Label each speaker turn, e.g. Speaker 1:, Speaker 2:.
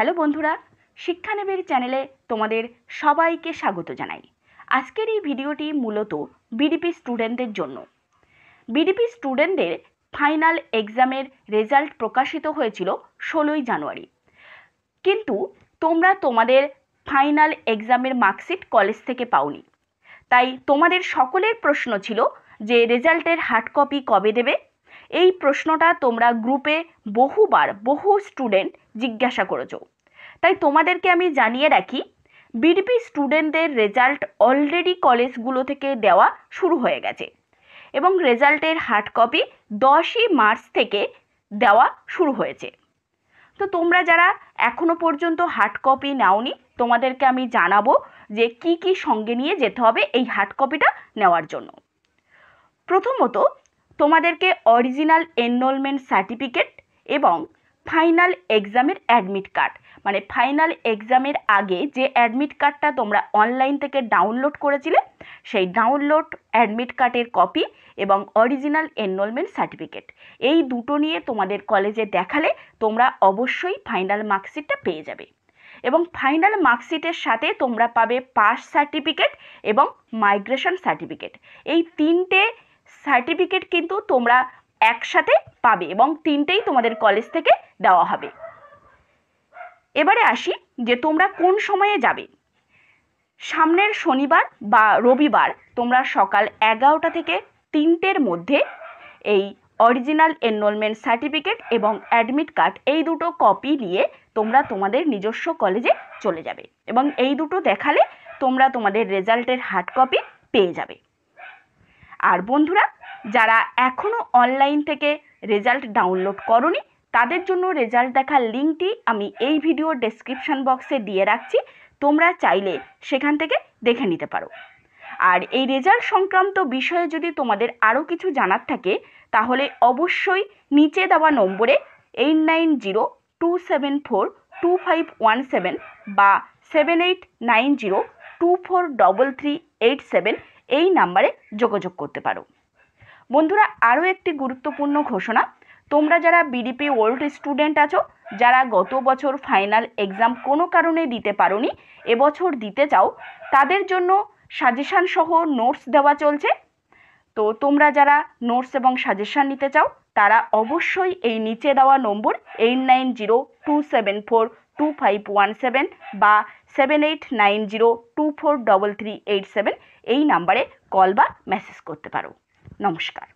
Speaker 1: hello বন্ধুরা শিক্ষানেবের চ্যানেলে তোমাদের সবাইকে স্বাগত জানাই আজকের এই ভিডিওটি মূলত বিডিপি স্টুডেন্টদের জন্য বিডিপি স্টুডেন্টদের ফাইনাল এক্সামের রেজাল্ট প্রকাশিত হয়েছিল ষোলোই জানুয়ারি কিন্তু তোমরা তোমাদের ফাইনাল এক্সামের মার্কশিট কলেজ থেকে পাওনি তাই তোমাদের সকলের প্রশ্ন ছিল যে রেজাল্টের হার্ড কপি কবে দেবে এই প্রশ্নটা তোমরা গ্রুপে বহুবার বহু স্টুডেন্ট জিজ্ঞাসা করেছো তাই তোমাদেরকে আমি জানিয়ে রাখি বিডিপি স্টুডেন্টদের রেজাল্ট অলরেডি কলেজগুলো থেকে দেওয়া শুরু হয়ে গেছে এবং রেজাল্টের হার্ড কপি দশই মার্চ থেকে দেওয়া শুরু হয়েছে তো তোমরা যারা এখনও পর্যন্ত হার্ড কপি নাওনি তোমাদেরকে আমি জানাবো যে কি কি সঙ্গে নিয়ে যেতে হবে এই হার্ড কপিটা নেওয়ার জন্য প্রথমত তোমাদেরকে অরিজিনাল এনরোলমেন্ট সার্টিফিকেট এবং ফাইনাল এক্সামের অ্যাডমিট কার্ড মানে ফাইনাল এক্সামের আগে যে অ্যাডমিট কার্ডটা তোমরা অনলাইন থেকে ডাউনলোড করেছিলে সেই ডাউনলোড অ্যাডমিট কার্ডের কপি এবং অরিজিনাল এনরোলমেন্ট সার্টিফিকেট এই দুটো নিয়ে তোমাদের কলেজে দেখালে তোমরা অবশ্যই ফাইনাল মার্কশিটটা পেয়ে যাবে এবং ফাইনাল মার্কশিটের সাথে তোমরা পাবে পাস সার্টিফিকেট এবং মাইগ্রেশন সার্টিফিকেট এই তিনটে সার্টিফিকেট কিন্তু তোমরা একসাথে পাবে এবং তিনটেই তোমাদের কলেজ থেকে দেওয়া হবে এবারে আসি যে তোমরা কোন সময়ে যাবে সামনের শনিবার বা রবিবার তোমরা সকাল এগারোটা থেকে তিনটের মধ্যে এই অরিজিনাল এনরোলমেন্ট সার্টিফিকেট এবং অ্যাডমিট কার্ড এই দুটো কপি নিয়ে তোমরা তোমাদের নিজস্ব কলেজে চলে যাবে এবং এই দুটো দেখালে তোমরা তোমাদের রেজাল্টের হার্ড কপি পেয়ে যাবে আর বন্ধুরা যারা এখনও অনলাইন থেকে রেজাল্ট ডাউনলোড করনি তাদের জন্য রেজাল্ট দেখার লিঙ্কটি আমি এই ভিডিও ডেসক্রিপশান বক্সে দিয়ে রাখছি তোমরা চাইলে সেখান থেকে দেখে নিতে পারো আর এই রেজাল্ট সংক্রান্ত বিষয়ে যদি তোমাদের আরও কিছু জানার থাকে তাহলে অবশ্যই নিচে দেওয়া নম্বরে eight nine zero two seven four two five one seven বা seven eight nine zero two four double three eight seven এই নাম্বারে যোগাযোগ করতে পারো বন্ধুরা আরও একটি গুরুত্বপূর্ণ ঘোষণা তোমরা যারা বিডিপি ওল্ড স্টুডেন্ট আছো যারা গত বছর ফাইনাল এক্সাম কোনো কারণে দিতে পারোনি এবছর দিতে চাও তাদের জন্য সাজেশান সহ নোটস দেওয়া চলছে তো তোমরা যারা নোটস এবং সাজেশান নিতে চাও তারা অবশ্যই এই নিচে দেওয়া number eight nine zero two seven four two five one seven বা seven eight nine zero two four double three eight seven এই নাম্বারে কল বা মেসেজ করতে পারো নমস্কার